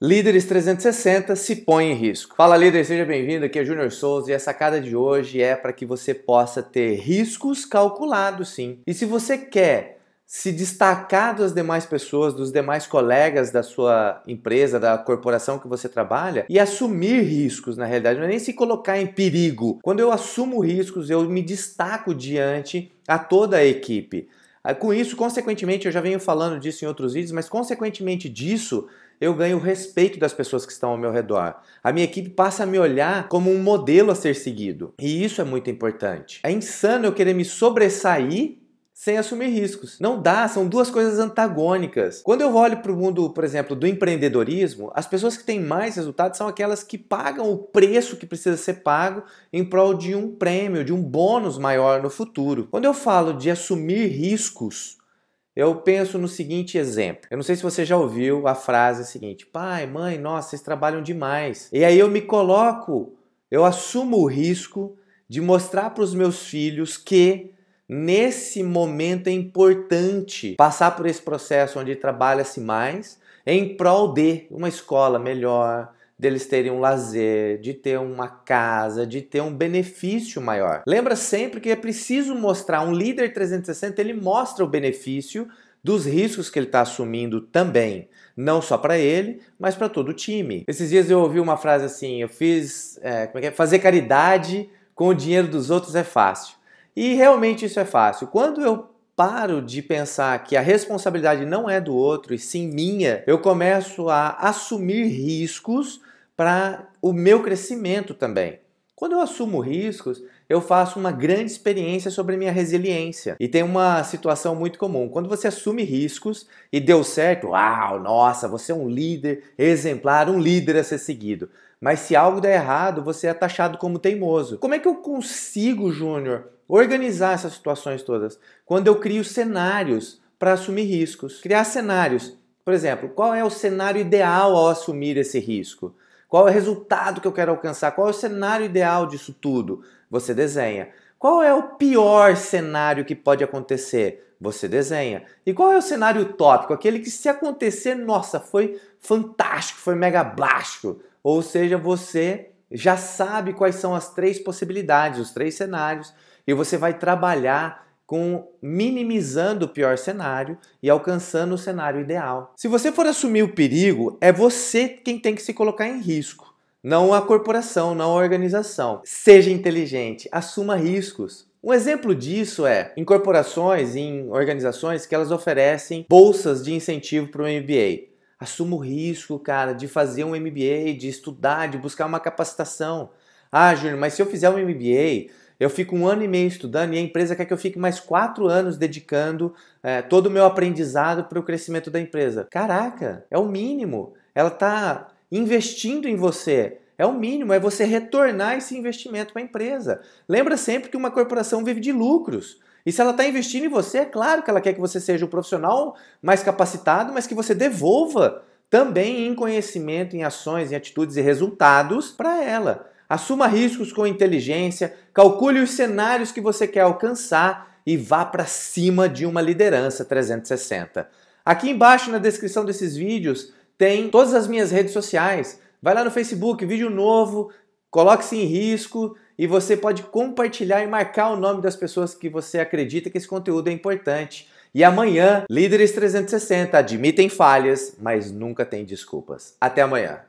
Líderes 360 se põe em risco. Fala líder, seja bem-vindo. Aqui é Júnior Souza e a sacada de hoje é para que você possa ter riscos calculados, sim. E se você quer se destacar das demais pessoas, dos demais colegas da sua empresa, da corporação que você trabalha e assumir riscos, na realidade, não é nem se colocar em perigo. Quando eu assumo riscos, eu me destaco diante a toda a equipe. Com isso, consequentemente, eu já venho falando disso em outros vídeos, mas consequentemente disso, eu ganho o respeito das pessoas que estão ao meu redor. A minha equipe passa a me olhar como um modelo a ser seguido. E isso é muito importante. É insano eu querer me sobressair sem assumir riscos. Não dá, são duas coisas antagônicas. Quando eu olho para o mundo, por exemplo, do empreendedorismo, as pessoas que têm mais resultados são aquelas que pagam o preço que precisa ser pago em prol de um prêmio, de um bônus maior no futuro. Quando eu falo de assumir riscos, eu penso no seguinte exemplo. Eu não sei se você já ouviu a frase seguinte: pai, mãe, nossa, vocês trabalham demais. E aí eu me coloco, eu assumo o risco de mostrar para os meus filhos que nesse momento é importante passar por esse processo onde trabalha-se mais em prol de uma escola melhor, deles terem um lazer, de ter uma casa, de ter um benefício maior. Lembra sempre que é preciso mostrar um líder 360, ele mostra o benefício dos riscos que ele está assumindo também, não só para ele, mas para todo o time. Esses dias eu ouvi uma frase assim: eu fiz, é, como é que é? Fazer caridade com o dinheiro dos outros é fácil. E realmente isso é fácil. Quando eu paro de pensar que a responsabilidade não é do outro e sim minha, eu começo a assumir riscos para o meu crescimento também. Quando eu assumo riscos, eu faço uma grande experiência sobre minha resiliência. E tem uma situação muito comum. Quando você assume riscos e deu certo, uau, nossa, você é um líder exemplar, um líder a ser seguido. Mas se algo der errado, você é taxado como teimoso. Como é que eu consigo, Júnior, organizar essas situações todas? Quando eu crio cenários para assumir riscos. Criar cenários. Por exemplo, qual é o cenário ideal ao assumir esse risco? Qual é o resultado que eu quero alcançar? Qual é o cenário ideal disso tudo? Você desenha. Qual é o pior cenário que pode acontecer? Você desenha. E qual é o cenário utópico? Aquele que se acontecer, nossa, foi fantástico, foi mega blástico. Ou seja, você já sabe quais são as três possibilidades, os três cenários, e você vai trabalhar com minimizando o pior cenário e alcançando o cenário ideal. Se você for assumir o perigo, é você quem tem que se colocar em risco não a corporação, não a organização. Seja inteligente, assuma riscos. Um exemplo disso é em corporações, em organizações que elas oferecem bolsas de incentivo para o MBA. Assuma o risco, cara, de fazer um MBA, de estudar, de buscar uma capacitação. Ah, Júnior, mas se eu fizer um MBA, eu fico um ano e meio estudando e a empresa quer que eu fique mais quatro anos dedicando é, todo o meu aprendizado para o crescimento da empresa. Caraca, é o mínimo. Ela está investindo em você. É o mínimo, é você retornar esse investimento para a empresa. Lembra sempre que uma corporação vive de lucros. E se ela está investindo em você, é claro que ela quer que você seja um profissional mais capacitado, mas que você devolva também em conhecimento, em ações, em atitudes e resultados para ela. Assuma riscos com inteligência, calcule os cenários que você quer alcançar e vá para cima de uma liderança 360. Aqui embaixo na descrição desses vídeos tem todas as minhas redes sociais. Vai lá no Facebook, vídeo novo, coloque-se em risco e você pode compartilhar e marcar o nome das pessoas que você acredita que esse conteúdo é importante. E amanhã, Líderes 360 admitem falhas, mas nunca têm desculpas. Até amanhã.